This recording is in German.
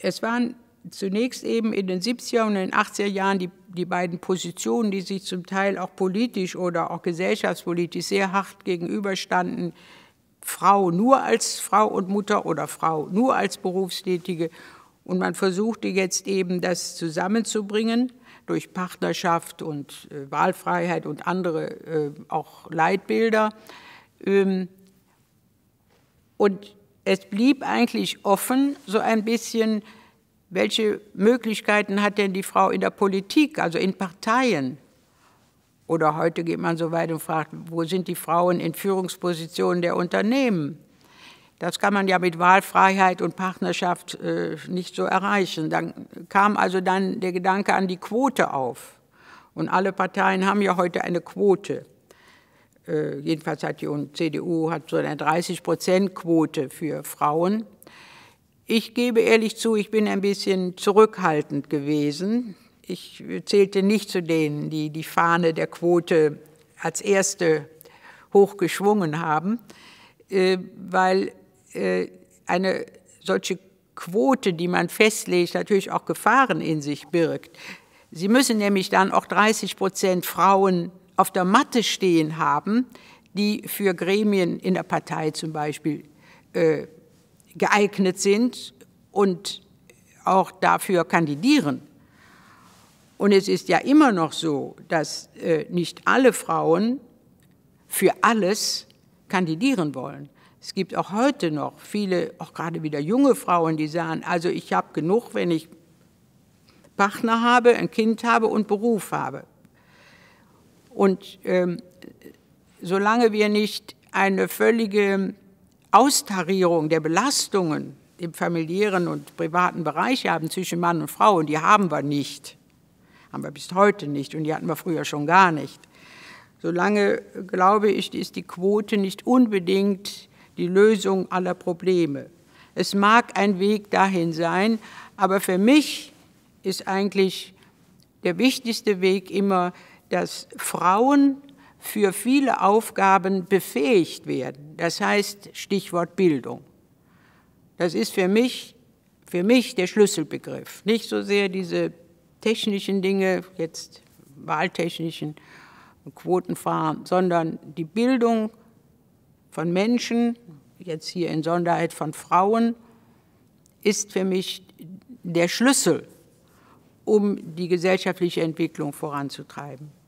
es waren zunächst eben in den 70er und in den 80er Jahren die, die beiden Positionen, die sich zum Teil auch politisch oder auch gesellschaftspolitisch sehr hart gegenüberstanden, Frau nur als Frau und Mutter oder Frau nur als Berufstätige. Und man versuchte jetzt eben, das zusammenzubringen durch Partnerschaft und äh, Wahlfreiheit und andere äh, auch Leitbilder. Ähm, und es blieb eigentlich offen, so ein bisschen, welche Möglichkeiten hat denn die Frau in der Politik, also in Parteien? Oder heute geht man so weit und fragt, wo sind die Frauen in Führungspositionen der Unternehmen? Das kann man ja mit Wahlfreiheit und Partnerschaft äh, nicht so erreichen. Dann kam also dann der Gedanke an die Quote auf. Und alle Parteien haben ja heute eine Quote. Äh, jedenfalls hat die CDU hat so eine 30-Prozent-Quote für Frauen. Ich gebe ehrlich zu, ich bin ein bisschen zurückhaltend gewesen. Ich zählte nicht zu denen, die die Fahne der Quote als erste hochgeschwungen haben, äh, weil äh, eine solche Quote, die man festlegt, natürlich auch Gefahren in sich birgt. Sie müssen nämlich dann auch 30 Prozent Frauen auf der Matte stehen haben, die für Gremien in der Partei zum Beispiel äh, geeignet sind und auch dafür kandidieren. Und es ist ja immer noch so, dass äh, nicht alle Frauen für alles kandidieren wollen. Es gibt auch heute noch viele, auch gerade wieder junge Frauen, die sagen, also ich habe genug, wenn ich Partner habe, ein Kind habe und Beruf habe. Und ähm, solange wir nicht eine völlige Austarierung der Belastungen im familiären und privaten Bereich haben zwischen Mann und Frau, und die haben wir nicht, haben wir bis heute nicht und die hatten wir früher schon gar nicht, solange, glaube ich, ist die Quote nicht unbedingt die Lösung aller Probleme. Es mag ein Weg dahin sein, aber für mich ist eigentlich der wichtigste Weg immer, dass Frauen für viele Aufgaben befähigt werden. Das heißt Stichwort Bildung. Das ist für mich, für mich der Schlüsselbegriff. Nicht so sehr diese technischen Dinge, jetzt wahltechnischen Quotenfahren, sondern die Bildung von Menschen, jetzt hier in Sonderheit von Frauen, ist für mich der Schlüssel um die gesellschaftliche Entwicklung voranzutreiben.